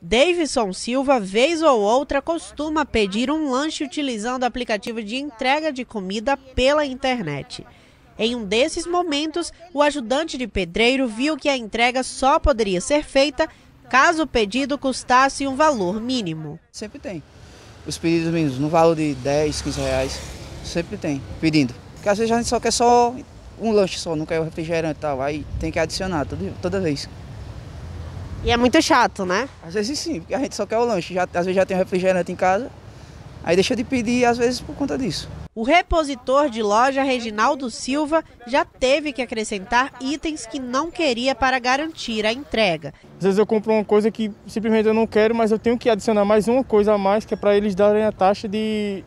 Davidson Silva, vez ou outra, costuma pedir um lanche utilizando o aplicativo de entrega de comida pela internet. Em um desses momentos, o ajudante de pedreiro viu que a entrega só poderia ser feita caso o pedido custasse um valor mínimo. Sempre tem. Os pedidos mínimos, no valor de 10, 15 reais, sempre tem, pedindo. Porque às vezes a gente só quer só um lanche só, não quer o refrigerante e tal, aí tem que adicionar toda, toda vez. E é muito chato, né? Às vezes sim, porque a gente só quer o lanche. Já, às vezes já tem um refrigerante em casa, aí deixa de pedir, às vezes, por conta disso. O repositor de loja Reginaldo Silva já teve que acrescentar itens que não queria para garantir a entrega. Às vezes eu compro uma coisa que simplesmente eu não quero, mas eu tenho que adicionar mais uma coisa a mais que é para eles darem a taxa de,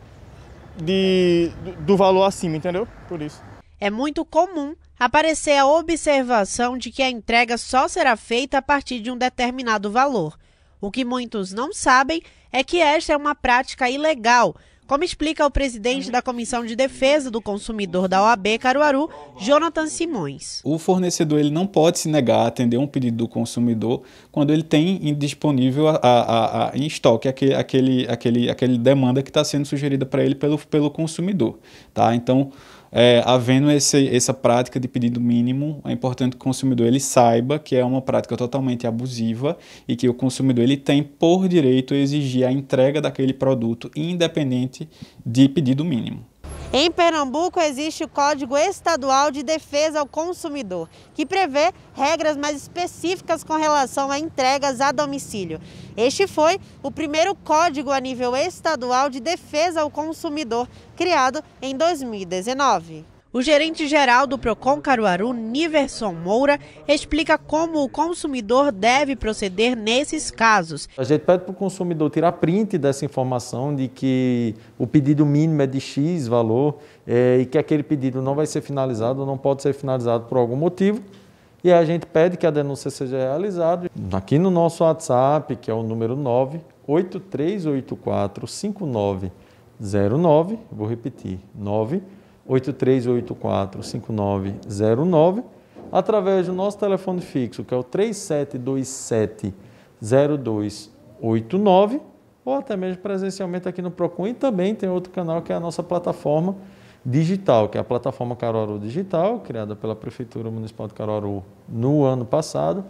de, do valor acima, entendeu? Por isso é muito comum aparecer a observação de que a entrega só será feita a partir de um determinado valor. O que muitos não sabem é que esta é uma prática ilegal, como explica o presidente da Comissão de Defesa do Consumidor da OAB Caruaru, Jonathan Simões. O fornecedor ele não pode se negar a atender um pedido do consumidor quando ele tem disponível a, a, a, em estoque aquele, aquele, aquele, aquele demanda que está sendo sugerida para ele pelo, pelo consumidor. Tá? Então, é, havendo esse, essa prática de pedido mínimo, é importante que o consumidor ele saiba que é uma prática totalmente abusiva e que o consumidor ele tem por direito exigir a entrega daquele produto independente de pedido mínimo. Em Pernambuco existe o Código Estadual de Defesa ao Consumidor, que prevê regras mais específicas com relação a entregas a domicílio. Este foi o primeiro código a nível estadual de defesa ao consumidor, criado em 2019. O gerente-geral do Procon Caruaru, Niverson Moura, explica como o consumidor deve proceder nesses casos. A gente pede para o consumidor tirar print dessa informação de que o pedido mínimo é de X valor é, e que aquele pedido não vai ser finalizado ou não pode ser finalizado por algum motivo. E a gente pede que a denúncia seja realizada aqui no nosso WhatsApp, que é o número 983845909, vou repetir, 983845909. 8384-5909, através do nosso telefone fixo, que é o 3727-0289, ou até mesmo presencialmente aqui no Procon. E também tem outro canal que é a nossa plataforma digital, que é a plataforma Caruaru Digital, criada pela Prefeitura Municipal de Caruaru no ano passado,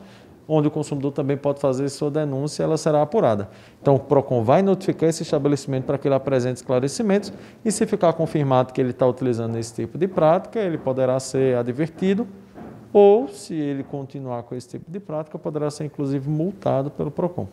onde o consumidor também pode fazer sua denúncia, ela será apurada. Então, o PROCON vai notificar esse estabelecimento para que ele apresente esclarecimentos e se ficar confirmado que ele está utilizando esse tipo de prática, ele poderá ser advertido ou, se ele continuar com esse tipo de prática, poderá ser inclusive multado pelo PROCON.